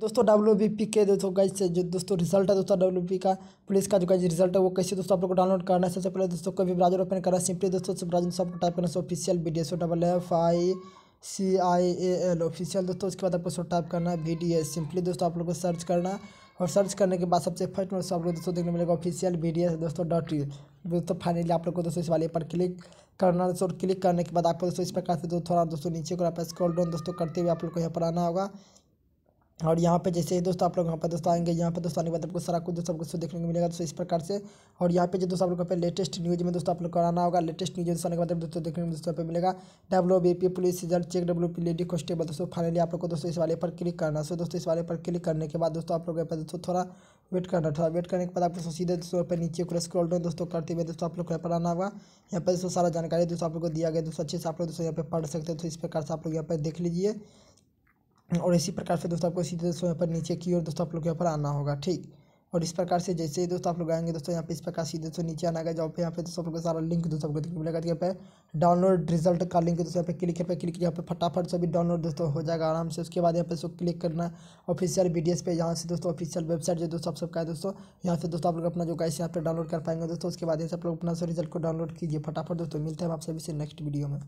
दोस्तों W B P के दोस्तों गाइज से जो दोस्तों रिजल्ट है दोस्तों डब्ल्यू बी का पुलिस का जो गाइज रिजल्ट है वो कैसे दोस्तों आप लोग को डाउनलोड करना है सबसे पहले दोस्तों कोई भी ब्राउजर ओपन करा सिंपली दोस्तों ब्राउजर सब टाइप करना official B D S O double F I C I A L official दोस्तों उसके बाद आपको सो टाइप करना है बी डी एस सिंपली दोस्तों आप लोग को सर्च करना है और सर्च करने के बाद सबसे फर्स्ट में आप लोग दोस्तों देखने मिलेगा ऑफिशियल बी डी एस दोस्तों डॉट दोस्तों फाइनली आप लोग को दोस्तों इस वाले पर क्लिक करना दोस्तों क्लिक करने के बाद आपको दोस्तों इस प्रकार से दो थोड़ा दोस्तों नीचे को आप स्क्रॉल डाउन दोस्तों करते हुए आप लोग को यहाँ पर आना होगा और यहाँ पे जैसे दोस्तों आप लोग यहाँ पर दोस्तों आएंगे यहाँ पे दोस्तों आने के बाद आपको सारा कुछ सब कुछ तो देखने को मिलेगा दोस्तों इस प्रकार से और यहाँ पे जो दोस्तों आप लोग पे लेटेस्ट न्यूज में दोस्तों आप लोग को आना होगा लेटेस्ट न्यूज दोस्तों आने के बाद दोस्तों देखने को दोस्तों पे मिलेगा W B P police result check W P lady constable दोस्तों फाइनली आप लोग को दोस्तों इस वाले पर क्लिक करना सो दोस्तों इस वाले पर क्लिक करने के बाद दोस्तों आप लोग यहाँ पर दोस्तों थोड़ा वेट करना थोड़ा वेट करने के बाद आप सीधे दोस्तों पर नीचे को स्क्रॉल डाउन दोस्तों करते हुए दोस्तों आप लोग यहाँ पर आना होगा यहाँ पर दोस्तों सारा जानकारी दोस्तों आप लोग को दिया गया दोस्तों अच्छे से आप लोग दोस्तों यहाँ पर पढ़ सकते हो तो इस प्रकार से आप लोग यहाँ पर देख लीजिए और इसी प्रकार से दोस्तों आपको सीधे दोस्तों यहाँ पर नीचे की ओर दोस्तों आप लोग यहाँ पर आना होगा ठीक और इस प्रकार से जैसे ही दोस्तों आप लोग आएंगे दोस्तों यहाँ पे इस प्रकार सीधे दोस्तों नीचे आना है जहाँ फिर यहाँ पे दोस्तों आपको सारा लिंक दोस्तों आपको देखने मिलेगा तो यहाँ पे डाउनलोड रिजल्ट का लिंक दोस्तों यहाँ पे क्लिक यहाँ पे क्लिक यहाँ पे फटाफट सभी डाउनलोड दोस्तों हो जाएगा आराम से उसके बाद यहाँ पे उसको क्लिक करना ऑफिशियल वी पे यहाँ से दोस्तों ऑफिशियल वेबसाइट जो दोस्तों आप सबका है दोस्तों यहाँ से दोस्तों आप लोग अपना जो गाइस यहाँ पर डाउनलोड कर पाएंगे दोस्तों उसके बाद यहाँ से आप लोग अपना रिजल्ट को डाउनलोड कीजिए फटाफट दोस्तों मिलते हैं आप सभी से नेक्स्ट वीडियो में